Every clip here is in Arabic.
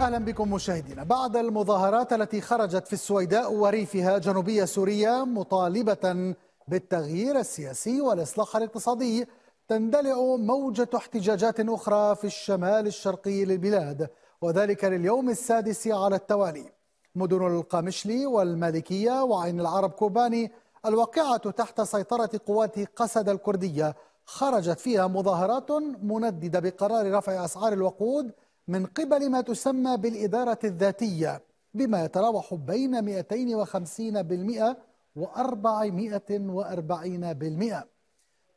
اهلا بكم مشاهدينا بعد المظاهرات التي خرجت في السويداء وريفها جنوبية سوريا مطالبة بالتغيير السياسي والاصلاح الاقتصادي تندلع موجة احتجاجات اخرى في الشمال الشرقي للبلاد وذلك لليوم السادس على التوالي مدن القامشلي والمالكية وعين العرب كوباني الواقعة تحت سيطرة قوات قسد الكردية خرجت فيها مظاهرات منددة بقرار رفع أسعار الوقود من قبل ما تسمى بالإدارة الذاتية بما يتراوح بين 250% و 440%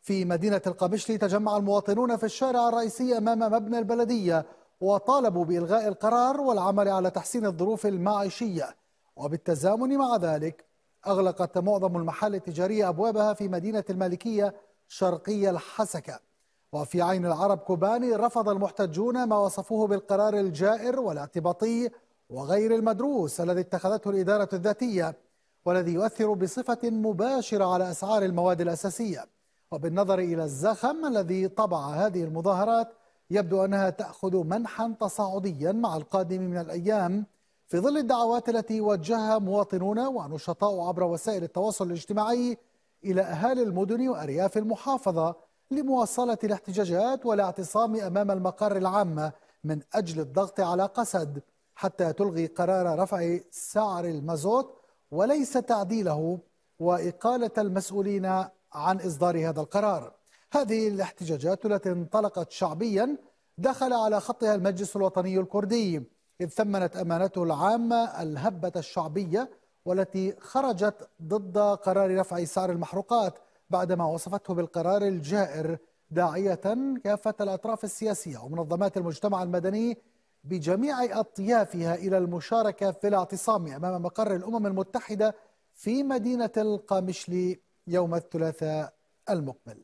في مدينة القمشلي تجمع المواطنون في الشارع الرئيسي أمام مبنى البلدية وطالبوا بإلغاء القرار والعمل على تحسين الظروف المعيشية وبالتزامن مع ذلك أغلقت معظم المحال التجارية أبوابها في مدينة المالكية شرقي الحسكة وفي عين العرب كوباني رفض المحتجون ما وصفوه بالقرار الجائر والاعتباطي وغير المدروس الذي اتخذته الإدارة الذاتية والذي يؤثر بصفة مباشرة على أسعار المواد الأساسية وبالنظر إلى الزخم الذي طبع هذه المظاهرات يبدو أنها تأخذ منحا تصاعديا مع القادم من الأيام في ظل الدعوات التي وجهها مواطنون ونشطاء عبر وسائل التواصل الاجتماعي إلى أهالي المدن وأرياف المحافظة لمواصلة الاحتجاجات والاعتصام أمام المقر العام من أجل الضغط على قسد حتى تلغي قرار رفع سعر المازوت وليس تعديله وإقالة المسؤولين عن إصدار هذا القرار هذه الاحتجاجات التي انطلقت شعبيا دخل على خطها المجلس الوطني الكردي إذ ثمنت أمانته العامة الهبة الشعبية والتي خرجت ضد قرار رفع سعر المحروقات بعدما وصفته بالقرار الجائر داعية كافة الأطراف السياسية ومنظمات المجتمع المدني بجميع أطيافها إلى المشاركة في الاعتصام أمام مقر الأمم المتحدة في مدينة القامشلي يوم الثلاثاء المقبل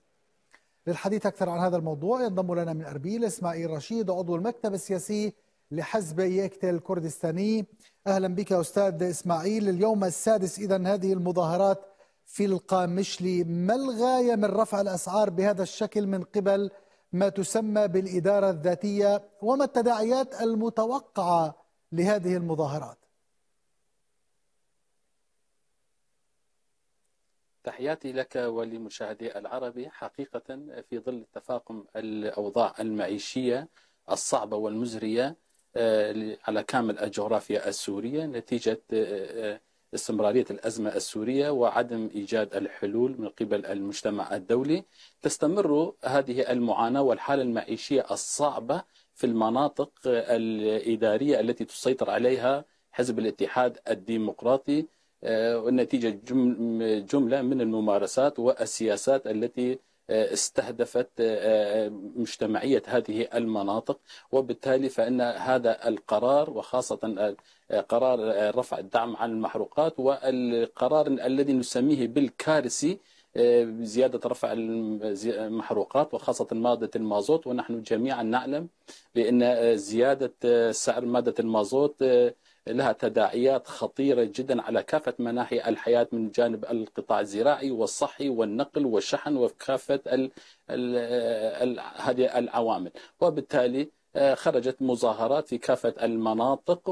للحديث أكثر عن هذا الموضوع ينضم لنا من أربيل إسماعيل رشيد عضو المكتب السياسي لحزب يكتل الكردستاني أهلا بك أستاذ إسماعيل اليوم السادس إذا هذه المظاهرات في القامشلي ما الغاية من رفع الأسعار بهذا الشكل من قبل ما تسمى بالإدارة الذاتية وما التداعيات المتوقعة لهذه المظاهرات تحياتي لك ولمشاهدي العربي حقيقة في ظل تفاقم الأوضاع المعيشية الصعبة والمزرية آه، على كامل الجغرافيا السورية نتيجة آه، آه، استمرارية الأزمة السورية وعدم إيجاد الحلول من قبل المجتمع الدولي تستمر هذه المعاناة والحالة المعيشية الصعبة في المناطق الإدارية التي تسيطر عليها حزب الاتحاد الديمقراطي آه، والنتيجة جملة من الممارسات والسياسات التي استهدفت آه، آه، مجتمعية هذه المناطق وبالتالي فإن هذا القرار وخاصة آه، قرار رفع الدعم عن المحروقات والقرار الذي نسميه بالكارثي زيادة رفع المحروقات وخاصة مادة المازوت ونحن جميعا نعلم بأن زيادة سعر مادة المازوت لها تداعيات خطيرة جدا على كافة مناحي الحياة من جانب القطاع الزراعي والصحي والنقل والشحن وكافة هذه العوامل وبالتالي آه، خرجت مظاهرات في كافة المناطق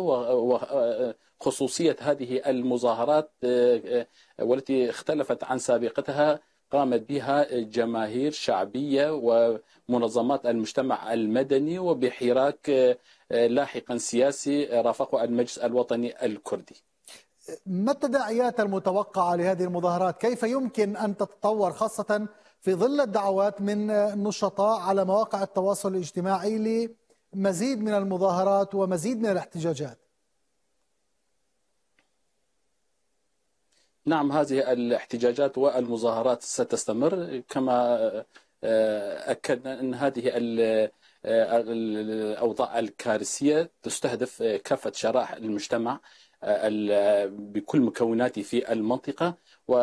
وخصوصية آه، هذه المظاهرات آه، والتي اختلفت عن سابقتها قامت بها جماهير شعبية ومنظمات المجتمع المدني وبحراك آه، آه، لاحقا سياسي آه، رافقه المجلس الوطني الكردي ما التداعيات المتوقعة لهذه المظاهرات؟ كيف يمكن أن تتطور خاصة في ظل الدعوات من نشطاء على مواقع التواصل الاجتماعي لمزيد من المظاهرات ومزيد من الاحتجاجات؟ نعم هذه الاحتجاجات والمظاهرات ستستمر كما آه، أكدنا أن هذه آه، الأوضاع الكارثية تستهدف آه، كافة شرائح المجتمع بكل مكوناته في المنطقة و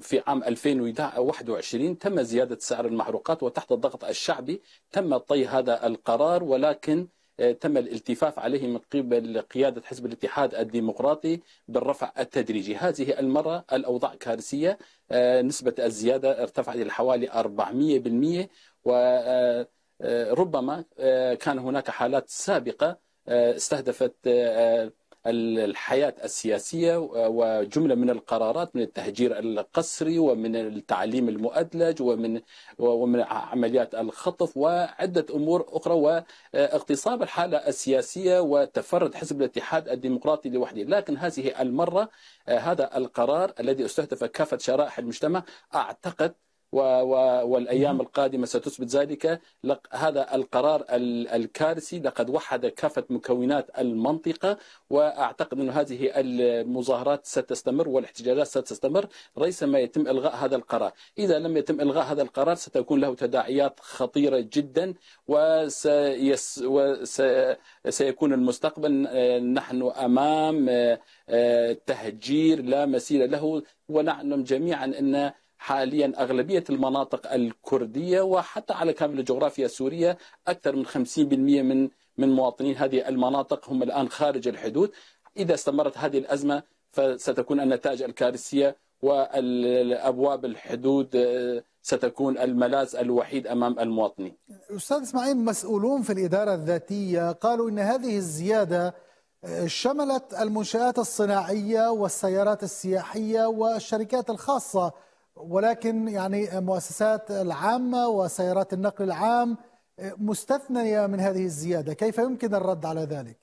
في عام 2021 تم زيادة سعر المحروقات وتحت الضغط الشعبي تم طي هذا القرار ولكن آه، تم الالتفاف عليه من قبل قيادة حزب الاتحاد الديمقراطي بالرفع التدريجي هذه المرة الأوضاع كارثية آه، نسبة الزيادة ارتفعت إلى حوالي 400% وربما آه، كان هناك حالات سابقة استهدفت الحياة السياسية آه، وجملة من القرارات من التهجير القسري ومن التعليم المؤدلج ومن ومن عمليات الخطف وعدة أمور أخرى واغتصاب الحالة السياسية وتفرد حزب الاتحاد الديمقراطي لوحده لكن هذه المرة آه، هذا القرار الذي استهدف كافة شرائح المجتمع أعتقد والأيام القادمة ستثبت ذلك هذا القرار الكارثي لقد وحد كافة مكونات المنطقة وأعتقد أن هذه المظاهرات ستستمر والاحتجاجات ستستمر ريثما يتم إلغاء هذا القرار إذا لم يتم إلغاء هذا القرار ستكون له تداعيات خطيرة جدا وسيكون المستقبل آه، نحن أمام آه، آه، تهجير لا مثيل له ونعلم جميعا أن حاليا أغلبية المناطق الكردية وحتى على كامل الجغرافيا السورية أكثر من 50% من من مواطنين هذه المناطق هم الآن خارج الحدود إذا استمرت هذه الأزمة فستكون النتائج الكارثية والأبواب الحدود آه، ستكون الملاذ الوحيد امام المواطنين. استاذ اسماعيل مسؤولون في الاداره الذاتيه قالوا ان هذه الزياده آه، شملت المنشات الصناعيه والسيارات السياحيه والشركات الخاصه ولكن يعني مؤسسات العامة وسيارات النقل العام مستثنية من هذه الزيادة كيف يمكن الرد على ذلك؟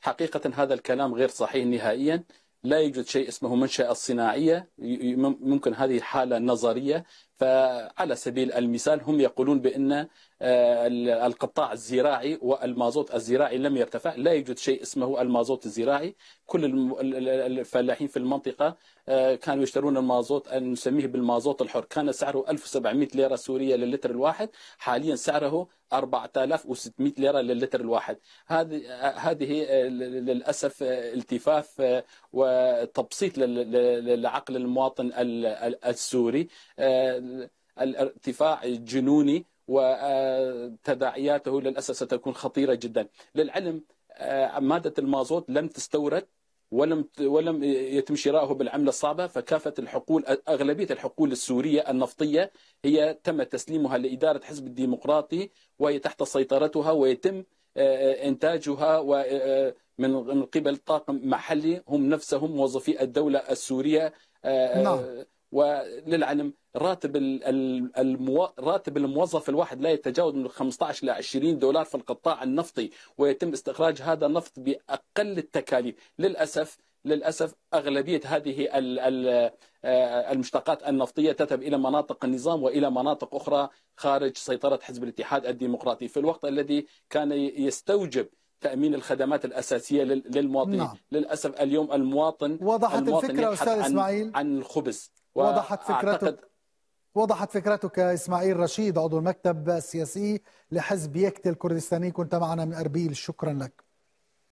حقيقة هذا الكلام غير صحيح نهائيا لا يوجد شيء اسمه منشأة صناعية ممكن هذه حالة نظرية فعلى سبيل المثال هم يقولون بأن آه، القطاع الزراعي والمازوت الزراعي لم يرتفع لا يوجد شيء اسمه المازوت الزراعي كل الفلاحين في المنطقة آه، كانوا يشترون المازوت نسميه بالمازوت الحر كان سعره 1700 ليرة سورية للتر الواحد حاليا سعره 4600 ليره للتر الواحد هذه هذه آه، للاسف آه، التفاف آه، وتبسيط لعقل المواطن السوري الارتفاع الجنوني وتداعياته للاسف ستكون خطيره جدا للعلم ماده المازوت لم تستورد ولم ولم يتم شراؤه بالعمله الصعبه فكافه الحقول اغلبيه الحقول السوريه النفطيه هي تم تسليمها لاداره حزب الديمقراطي وهي تحت سيطرتها ويتم آه، آه، انتاجها آه، من قبل طاقم محلي هم نفسهم موظفي الدوله السوريه نعم. وللعلم راتب المو... راتب الموظف الواحد لا يتجاوز من 15 الى 20 دولار في القطاع النفطي ويتم استخراج هذا النفط باقل التكاليف للاسف للاسف اغلبيه هذه آه، المشتقات النفطيه تذهب الى مناطق النظام والى مناطق اخرى خارج سيطره حزب الاتحاد الديمقراطي في الوقت الذي كان يستوجب تامين الخدمات الاساسيه للمواطنين نعم. للاسف اليوم المواطن وضحت المواطن الفكره استاذ اسماعيل عن, الخبز وضحت فكرته وضحت فكرتك اسماعيل رشيد عضو المكتب السياسي لحزب يكتل الكردستاني كنت معنا من اربيل شكرا لك